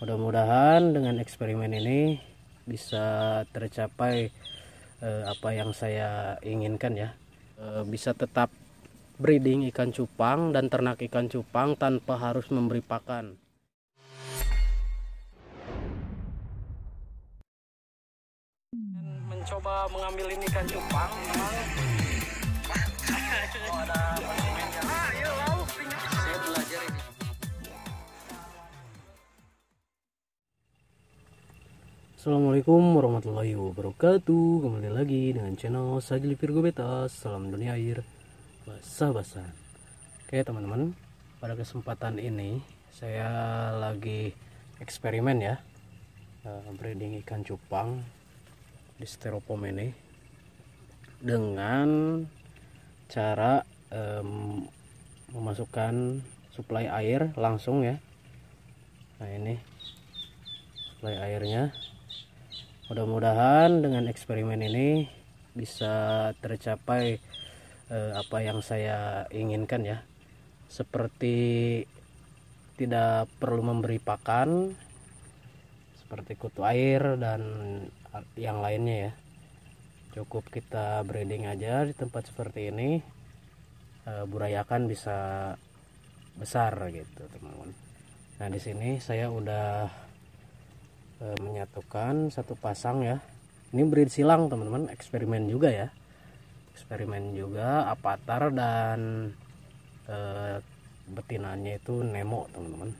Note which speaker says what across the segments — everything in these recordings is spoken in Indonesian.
Speaker 1: mudah-mudahan dengan eksperimen ini bisa tercapai eh, apa yang saya inginkan ya eh, bisa tetap breeding ikan cupang dan ternak ikan cupang tanpa harus memberi pakan mencoba mengambil ikan cupang oh, ada Assalamualaikum warahmatullahi wabarakatuh Kembali lagi dengan channel Sajli Virgo Beta Salam dunia air Basah-basah Oke teman-teman Pada kesempatan ini Saya lagi eksperimen ya eh, Breeding ikan cupang Di styrofoam ini Dengan Cara um, Memasukkan Supply air langsung ya Nah ini Supply airnya mudah-mudahan dengan eksperimen ini bisa tercapai eh, apa yang saya inginkan ya seperti tidak perlu memberi pakan seperti kutu air dan yang lainnya ya cukup kita breeding aja di tempat seperti ini eh, burayakan bisa besar gitu teman-teman nah di sini saya udah e, menyatukan satu pasang ya ini breed silang teman-teman eksperimen juga ya eksperimen juga apatar dan e, betinanya itu Nemo teman-teman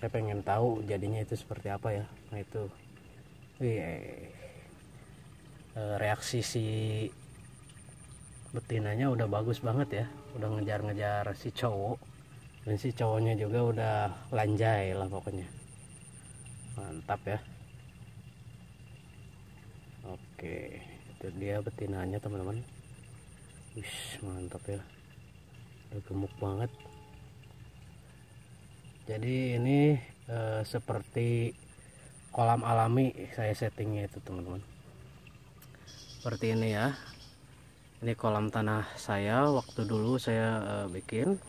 Speaker 1: saya pengen tahu jadinya itu seperti apa ya nah itu e, reaksi si betinanya udah bagus banget ya udah ngejar-ngejar si cowok dan si cowoknya juga udah lanjai lah pokoknya mantap ya oke itu dia betinanya teman-teman wis mantap ya udah gemuk banget jadi ini e, seperti kolam alami saya settingnya itu teman-teman seperti ini ya ini kolam tanah saya waktu dulu saya e, bikin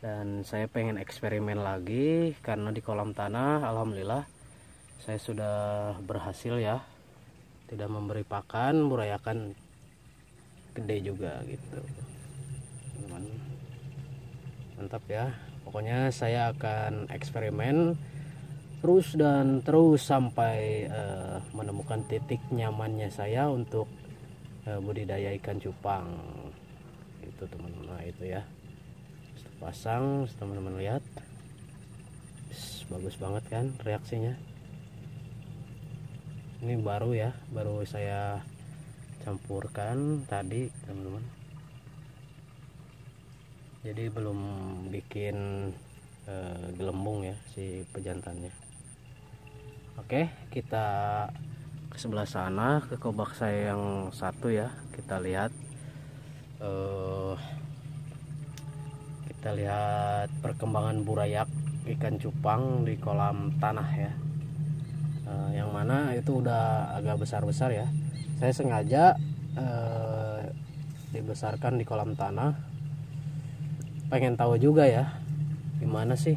Speaker 1: dan saya pengen eksperimen lagi karena di kolam tanah alhamdulillah saya sudah berhasil ya tidak memberi pakan burayakan gede juga gitu mantap ya pokoknya saya akan eksperimen terus dan terus sampai uh, menemukan titik nyamannya saya untuk uh, budidaya ikan cupang itu teman-teman nah, itu ya pasang teman-teman lihat bagus banget kan reaksinya ini baru ya baru saya campurkan tadi teman-teman jadi belum bikin eh, gelembung ya si pejantannya oke kita ke sebelah sana ke kobak saya yang satu ya kita lihat eh, kita lihat perkembangan burayak ikan cupang di kolam tanah ya eh, yang mana itu udah agak besar-besar ya saya sengaja eh, dibesarkan di kolam tanah pengen tahu juga ya gimana sih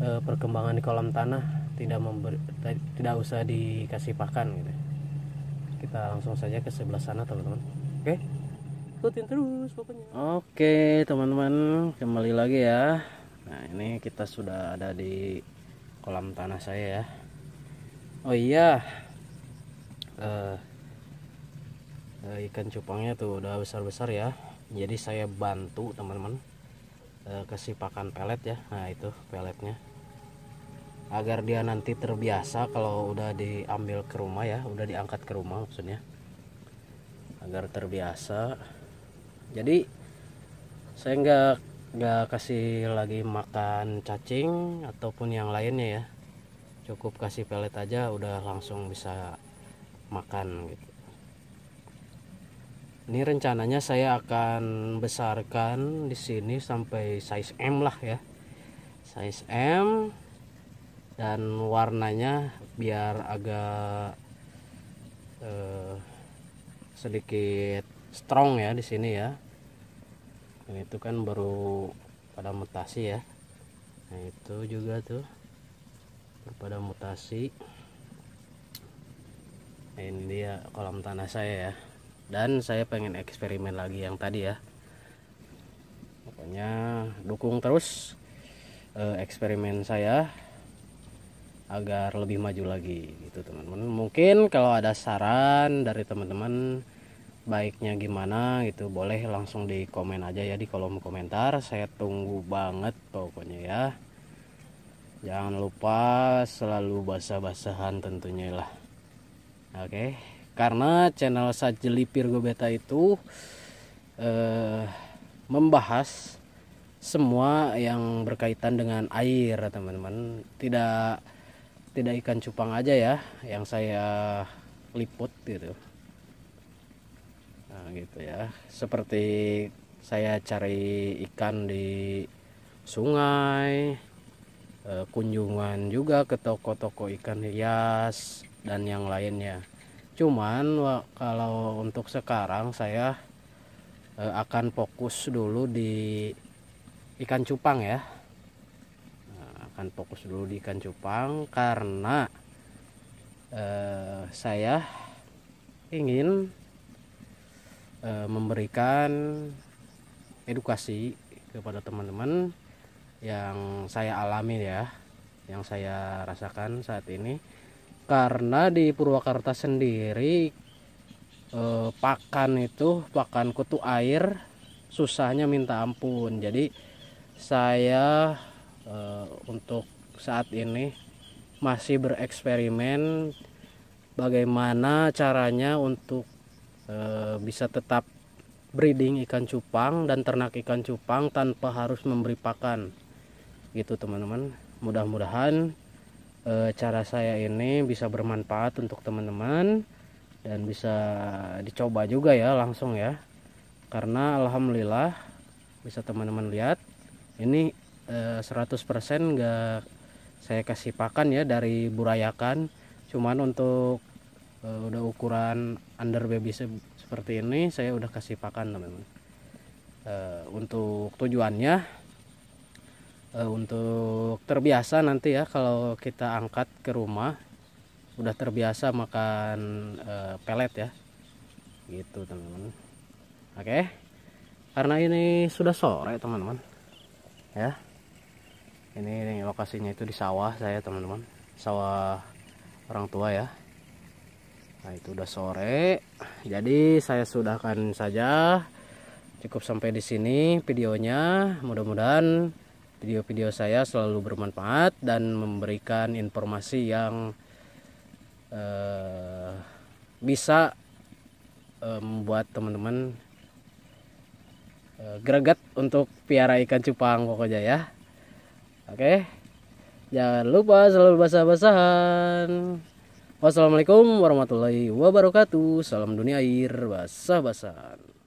Speaker 1: eh, perkembangan di kolam tanah tidak memberi tidak usah dikasih pakan gitu kita langsung saja ke sebelah sana teman-teman oke okay? ikutin terus pokoknya oke teman-teman kembali lagi ya nah ini kita sudah ada di kolam tanah saya ya oh iya uh, uh, ikan cupangnya tuh udah besar-besar ya jadi saya bantu teman-teman uh, kasih pakan pelet ya nah itu peletnya agar dia nanti terbiasa kalau udah diambil ke rumah ya udah diangkat ke rumah maksudnya agar terbiasa jadi saya nggak nggak kasih lagi makan cacing ataupun yang lainnya ya cukup kasih pelet aja udah langsung bisa makan gitu ini rencananya saya akan besarkan di sini sampai size M lah ya size M dan warnanya biar agak eh, sedikit strong ya di sini ya yang itu kan baru pada mutasi ya nah itu juga tuh pada mutasi nah, ini dia kolam tanah saya ya dan saya pengen eksperimen lagi yang tadi ya pokoknya dukung terus eh, eksperimen saya agar lebih maju lagi gitu teman-teman mungkin kalau ada saran dari teman-teman baiknya gimana gitu boleh langsung di komen aja ya di kolom komentar saya tunggu banget pokoknya ya jangan lupa selalu basah-basahan tentunya lah oke okay. karena channel pirgo beta itu eh, membahas semua yang berkaitan dengan air teman-teman tidak tidak ikan cupang aja ya yang saya liput gitu nah, gitu ya seperti saya cari ikan di sungai eh, kunjungan juga ke toko-toko ikan hias dan yang lainnya cuman kalau untuk sekarang saya eh, akan fokus dulu di ikan cupang ya nah, akan fokus dulu di ikan cupang karena eh, saya ingin e, memberikan edukasi kepada teman-teman yang saya alami ya yang saya rasakan saat ini karena di Purwakarta sendiri e, pakan itu pakan kutu air susahnya minta ampun jadi saya e, untuk saat ini masih bereksperimen bagaimana caranya untuk Eh, bisa tetap breeding ikan cupang dan ternak ikan cupang tanpa harus memberi pakan gitu teman-teman mudah-mudahan e, cara saya ini bisa bermanfaat untuk teman-teman dan bisa dicoba juga ya langsung ya karena alhamdulillah bisa teman-teman lihat ini e, 100% gak saya kasih pakan ya dari burayakan cuman untuk uh, udah ukuran under baby se seperti ini saya udah kasih pakan teman-teman uh, untuk tujuannya uh, untuk terbiasa nanti ya kalau kita angkat ke rumah udah terbiasa makan uh, pelet ya gitu teman-teman oke okay. karena ini sudah sore teman-teman ya ini, ini lokasinya itu di sawah saya teman-teman sawah orang tua ya nah itu udah sore jadi saya sudahkan saja cukup sampai di sini videonya mudah-mudahan video-video saya selalu bermanfaat dan memberikan informasi yang eh, bisa eh, membuat teman-teman eh, greget untuk piara ikan cupang pokoknya ya oke jangan lupa selalu basah-basahan Wassalamualaikum warahmatullahi wabarakatuh. Salam dunia air, basah-basahan.